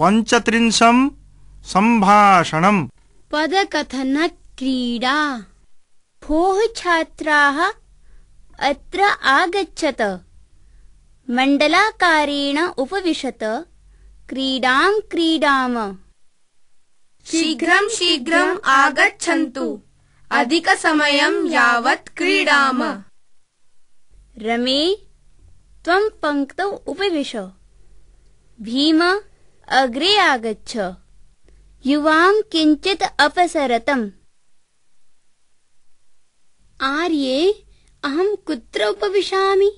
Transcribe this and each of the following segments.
पञ्चत्रिंशम् सम्भाषणम् पदकथन क्रीडा भोः छात्राः अत्र आगच्छत मण्डलाकारेण उपविशत क्रीडाम शीघ्रम् आगच्छन्तु अधिकसमयम् यावत् क्रीडाम रमे त्वम् पङ्क्तौ उपविश भीम अग्रे आगच्छ युवां किञ्चित् अपसरतम् आर्ये अहं कुत्र उपविशामि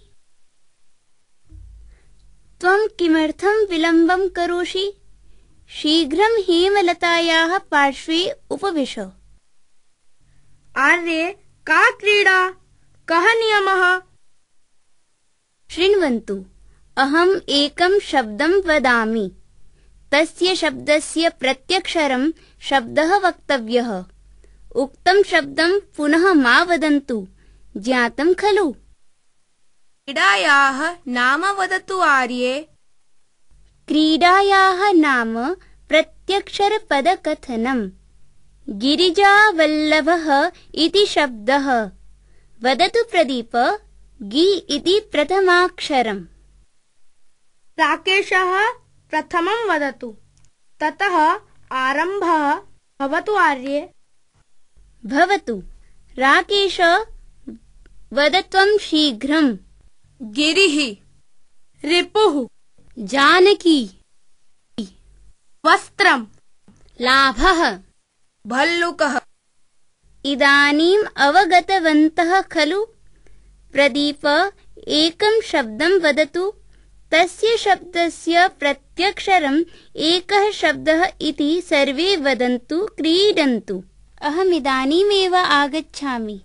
त्वं किमर्थं विलम्बं करोषि शीघ्रं हेमलतायाः पार्श्वे उपविश आर्ये का क्रीडा कः नियमः शृण्वन्तु अहम् एकं शब्दं वदामि तस्य शब्दस्य प्रत्यक्षरं शब्दः वक्तव्यः उक्तं शब्दं पुनः मा वदन्तु ज्ञातं खलु क्रीडायाः नाम वदतु आर्ये क्रीडायाः नाम प्रत्यक्षरपदकथनम् गिरिजावल्लभः इति शब्दः वदतु प्रदीप गि इति प्रथमाक्षरम् राकेशः प्रथमं वदतु ततः आरम्भः भवतु आर्ये भवतु राकेश वदत्वं शीघ्रम् गिरिः रिपुः जानकी वस्त्रं लाभः भल्लुकः इदानीम् अवगतवन्तः खलु प्रदीप एकं शब्दं वदतु तस्य शब्दस्य प्रत्यक्षरम् एकः शब्दः इति सर्वे वदन्तु क्रीडन्तु अहमिदानीमेव आगच्छामि